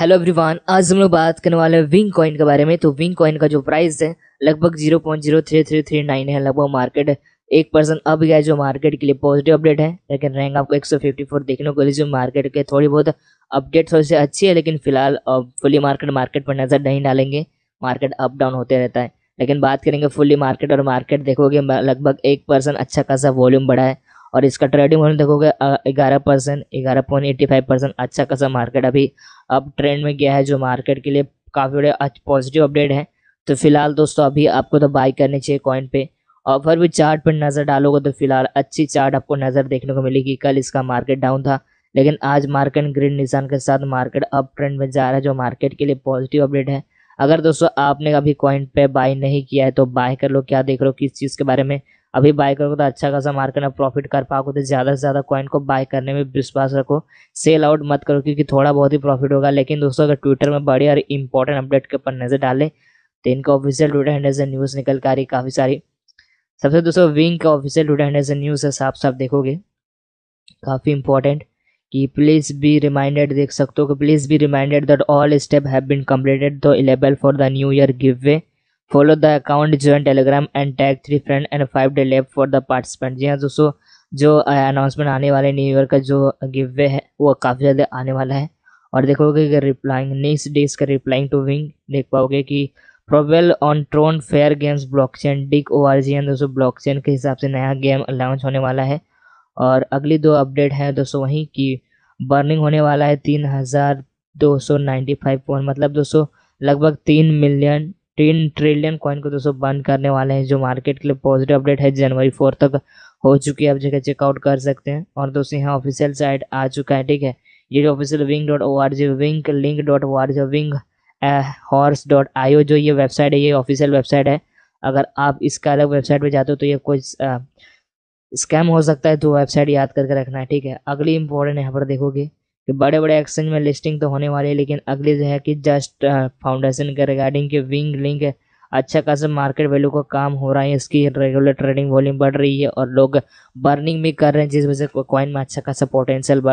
hello everyone आज हम लोग बात करने वाले हैं विंग कॉइन के बारे में तो विंग कॉइन का जो प्राइस है लगभग zero point zero three three three nine है लगभग मार्केट एक परसेंट अब गया जो मार्केट के लिए पॉजिटिव अपडेट है लेकिन रैंक आपको एक सौ फिफ्टी फोर देखने को जो मार्केट के थोड़ी बहुत अपडेट थोड़ी सी अच्छी है लेकिन फिलहाल फुली मार्केट मार्केट पर नज़र नहीं डालेंगे मार्केट अप डाउन होते रहता है लेकिन बात करेंगे फुली मार्केट और मार्केट देखोगे लगभग एक अच्छा खासा वॉल्यूम बढ़ा है और इसका ट्रेडिंग वॉल्यूम देखोगे ग्यारह परसेंट ग्यारह पॉइंट एट्टी फाइव परसेंट अच्छा खासा मार्केट अभी अब ट्रेंड में गया है जो मार्केट के लिए काफ़ी बड़े पॉजिटिव अपडेट है तो फिलहाल दोस्तों अभी आपको तो बाई करनी चाहिए कॉइन पे और फिर भी चार्ट पर नज़र डालोगे तो फिलहाल अच्छी चार्ट आपको नज़र देखने को मिलेगी कल इसका मार्केट डाउन था लेकिन आज मार्केट ग्रीन निशान के साथ मार्केट अप ट्रेंड में जा रहा है जो मार्केट के लिए पॉजिटिव अपडेट है अगर दोस्तों आपने अभी कॉइन पे बाय नहीं किया है तो बाय कर लो क्या देख रहे हो किस चीज़ के बारे में अभी बाय करोगे तो अच्छा खासा मार्केट में प्रॉफिट कर पाओगे तो ज़्यादा से ज़्यादा कॉइन को बाय करने में विश्वास रखो सेल आउट मत करो क्योंकि थोड़ा बहुत ही प्रॉफिट होगा लेकिन दोस्तों अगर ट्विटर में बड़ी और इंपॉर्टेंट अपडेट के ऊपर नज़र डालें तो इनका ऑफिशियल ट्विटर हैंडल से न्यूज़ निकल कर आ रही काफ़ी सारी सबसे दोस्तों विंग का ऑफिशियल ट्विटर हैंडल से न्यूज़ है साफ साफ देखोगे काफ़ी इंपॉर्टेंट कि प्लीज़ बी रिमाइंडेड देख सकते हो कि please be reminded that all step have been completed the eligible for the new year giveaway follow the account join Telegram and tag three friend and five day left for the participant जी हाँ दोस्तों जो announcement आने वाले new year का जो give way है वो काफ़ी ज़्यादा आने वाला है और देखोगे कि रिप्लाइंग नेक्स्ट डेज का रिप्लाइंग टू विंग देख पाओगे कि provably on TRON fair games blockchain dot O R G दोस्तों दोस्तों ब्लॉकचेन के हिसाब से नया गेम लॉन्च होने वाला है और अगली दो अपडेट है दोस्तों वहीं की बर्निंग होने वाला है तीन हज़ार दो सौ नाइन्टी फाइव पॉइंट मतलब दोस्तों लगभग तीन मिलियन टेन ट्रिलियन कॉइन को दोस्तों बंद करने वाले हैं जो मार्केट के लिए पॉजिटिव अपडेट है जनवरी फोर तक हो चुकी है आप जगह चेकआउट कर सकते हैं और दोस्तों यहाँ ऑफिशियल साइट आ चुका है ठीक है ये जो official WINk dot O R G WINk link dot O R G WINk horse dot I जो ये वेबसाइट है ये ऑफिशियल वेबसाइट है अगर आप इसका अलग वेबसाइट पर जाते हो तो ये कोई स्कैम eh, हो सकता है तो वेबसाइट याद करके रखना है ठीक है अगली इंपॉर्टेंट यहाँ पर देखोगे कि बड़े बड़े एक्सचेंज में लिस्टिंग तो होने वाली है लेकिन अगली जो है कि जस्ट फाउंडेशन uh, के रिगार्डिंग के विंग लिंक अच्छा खासा मार्केट वैल्यू का काम हो रहा है इसकी रेगुलर ट्रेडिंग वॉल्यूम बढ़ रही है और लोग बर्निंग भी कर रहे हैं जिस वजह से कॉइन में अच्छा खासा पोटेंशियल